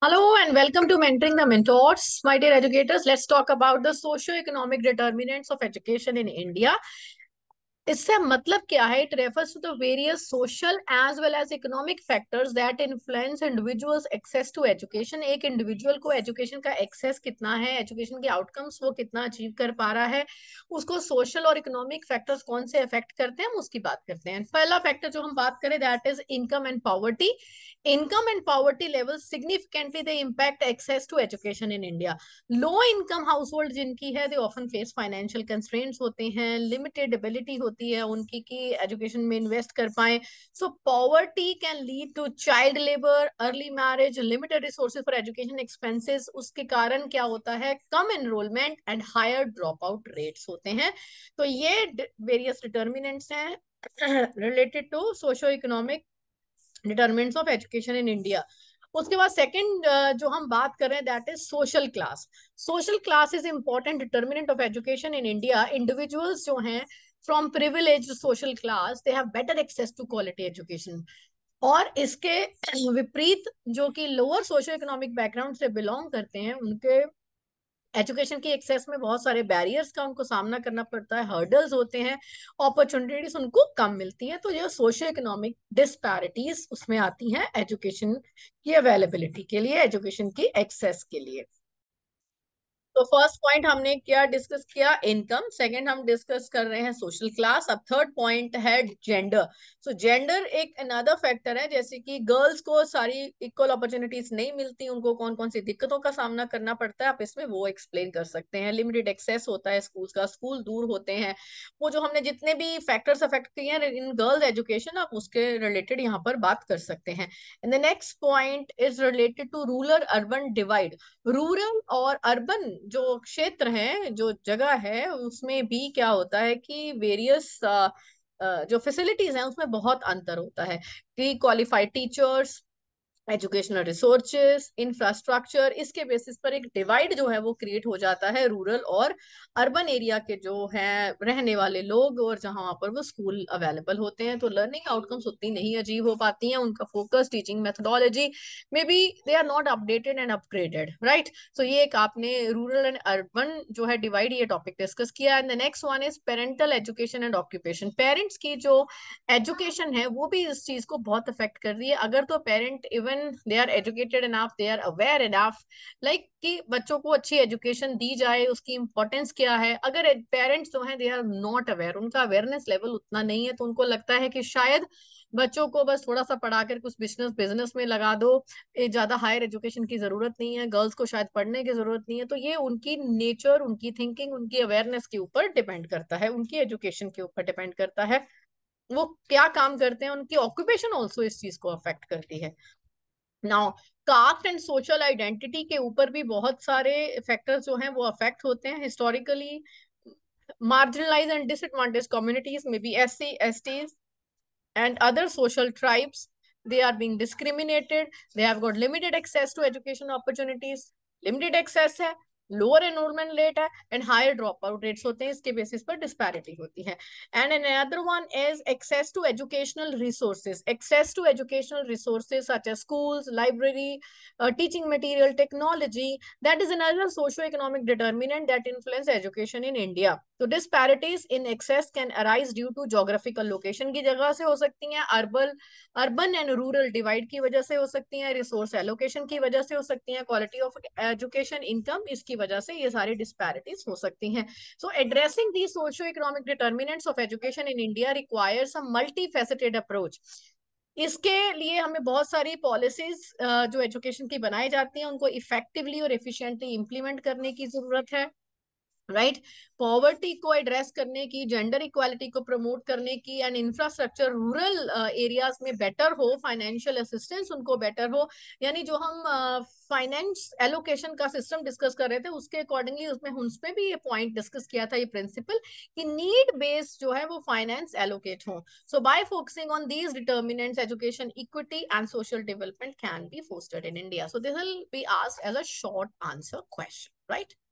Hello and welcome to Mentoring the Mentors. My dear educators, let's talk about the socio-economic determinants of education in India. इससे मतलब क्या है it refers to the various social as well as economic factors that influence individuals access to education एक individual को education का access कितना है education के आउटकम्स वो कितना अचीव कर पा रहा है उसको सोशल और इकोनॉमिक फैक्टर्स कौन से अफेक्ट करते हैं हम उसकी बात करते हैं पहला फैक्टर जो हम बात करें that is income and poverty income and poverty level significantly they impact access to education in India low income household जिनकी है they often face financial constraints होते हैं लिमिटेड एबिलिटी होती होती है उनकी की एजुकेशन में इन्वेस्ट कर पाए so poverty can lead to child labour early marriage limited resources for education expenses उसके कारण क्या होता है कम enrolment and higher drop out rates होते हैं तो ये वेरियस डिटर्मिनेंट्स हैं related to socio economic determinants of education in India उसके बाद सेकंड uh, जो हम बात कर रहे हैं that is social class social class is important determinant of education in India individuals जो हैं from privileged social class they have better access to quality education और इसके विपरीत जो कि लोअर सोशल इकोनॉमिक बैकग्राउंड से बिलोंग करते हैं उनके एजुकेशन की एक्सेस में बहुत सारे बैरियर्स का उनको सामना करना पड़ता है हर्डल्स होते हैं अपॉर्चुनिटीज उनको कम मिलती है तो ये सोशल इकोनॉमिक डिस्पैरिटीज उसमें आती हैं एजुकेशन की अवेलेबिलिटी के लिए एजुकेशन की एक्सेस के लिए तो फर्स्ट पॉइंट हमने क्या डिस्कस किया इनकम सेकंड हम डिस्कस कर रहे हैं सोशल क्लास अब थर्ड पॉइंट है जेंडर सो जेंडर एक अनदर फैक्टर है जैसे कि गर्ल्स को सारी इक्वल अपॉर्चुनिटीज नहीं मिलती उनको कौन कौन सी दिक्कतों का सामना करना पड़ता है आप इसमें वो एक्सप्लेन कर सकते हैं लिमिटेड एक्सेस होता है स्कूल का स्कूल दूर होते हैं वो जो हमने जितने भी फैक्टर्स अफेक्ट किए हैं इन गर्ल्स एजुकेशन आप उसके रिलेटेड यहाँ पर बात कर सकते हैं and the next point is related to rural urban divide rural और अर्बन जो क्षेत्र है जो जगह है उसमें भी क्या होता है कि वेरियस जो फैसिलिटीज हैं उसमें बहुत अंतर होता है कि qualified teachers educational resources infrastructure इसके बेसिस पर एक डिवाइड जो है वो क्रिएट हो जाता है रूरल और अर्बन एरिया के जो है रहने वाले लोग और जहां वहां पर वो स्कूल अवेलेबल होते हैं तो लर्निंग आउटकम्स उतनी नहीं अजीब हो पाती हैं उनका focus teaching methodology maybe they are not updated and upgraded right so ये एक आपने रूरल एंड अर्बन जो है डिवाइड ये टॉपिक डिस्कस किया and the next one is parental education and occupation parents की जो एजुकेशन है वो भी इस चीज को बहुत अफेक्ट कर रही है अगर तो parent even when they are educated enough they are aware enough like कि बच्चों को अच्छी एजुकेशन दी जाए उसकी इम्पोर्टेंस क्या है अगर पेरेंट्स जो हैं दे आर नॉट अवेयर उनका अवेयरनेस लेवल उतना नहीं है तो उनको लगता है कि शायद बच्चों को बस थोड़ा सा पढ़ा कर कुछ बिजनेस बिजनेस में लगा दो ज्यादा हायर एजुकेशन की जरूरत नहीं है गर्ल्स को शायद पढ़ने की जरूरत नहीं है तो ये उनकी नेचर उनकी थिंकिंग उनकी अवेयरनेस के ऊपर डिपेंड करता है उनकी एजुकेशन के ऊपर डिपेंड करता है वो क्या काम करते हैं उनकी ऑक्यूपेशन ऑल्सो इस चीज को अफेक्ट करती है now caste and social identity के ऊपर भी बहुत सारे फैक्टर्स जो हैं वो अफेक्ट होते हैं historically marginalize and disadvantage communities में B S C S Ts and other social tribes they are being discriminated they have got limited access to education opportunities limited access है लोअर एनरोलमेंट रेट है and higher drop out rates होते हैं इसके basis पर disparity होती है and an other one is access to educational resources access to educational resources such as schools library teaching material technology that is another socio economic determinant that influence education in India तो disparities in access can arise due to geographical location की जगह से हो सकती हैं urban urban and rural divide की वजह से हो सकती हैं रिसोर्स एलोकेशन की वजह से हो सकती हैं क्वालिटी ऑफ एजुकेशन इनकम इसकी की वजह से ये सारी डिस्पैरिटीज हो सकती हैं so addressing the socio economic determinants of education in India requires a multifaceted approach इसके लिए हमें बहुत सारी पॉलिसीज जो एजुकेशन की बनाई जाती हैं उनको इफेक्टिवली और एफिशिएंटली इंप्लीमेंट करने की जरूरत है राइट पॉवर्टी को एड्रेस करने की जेंडर इक्वालिटी को प्रमोट करने की एंड इंफ्रास्ट्रक्चर रूरल एरियाज में बेटर हो फाइनेंशियल असिस्टेंस उनको बेटर हो यानी जो हम फाइनेंस uh, एलोकेशन का सिस्टम डिस्कस कर रहे थे उसके अकॉर्डिंगली उसमें उसमें भी ये पॉइंट डिस्कस किया था ये प्रिंसिपल कि नीड बेस्ड जो है वो फाइनेंस एलोकेट हो so by focusing on these determinant education equity and social development can be fostered in India so this will be asked as a short answer question right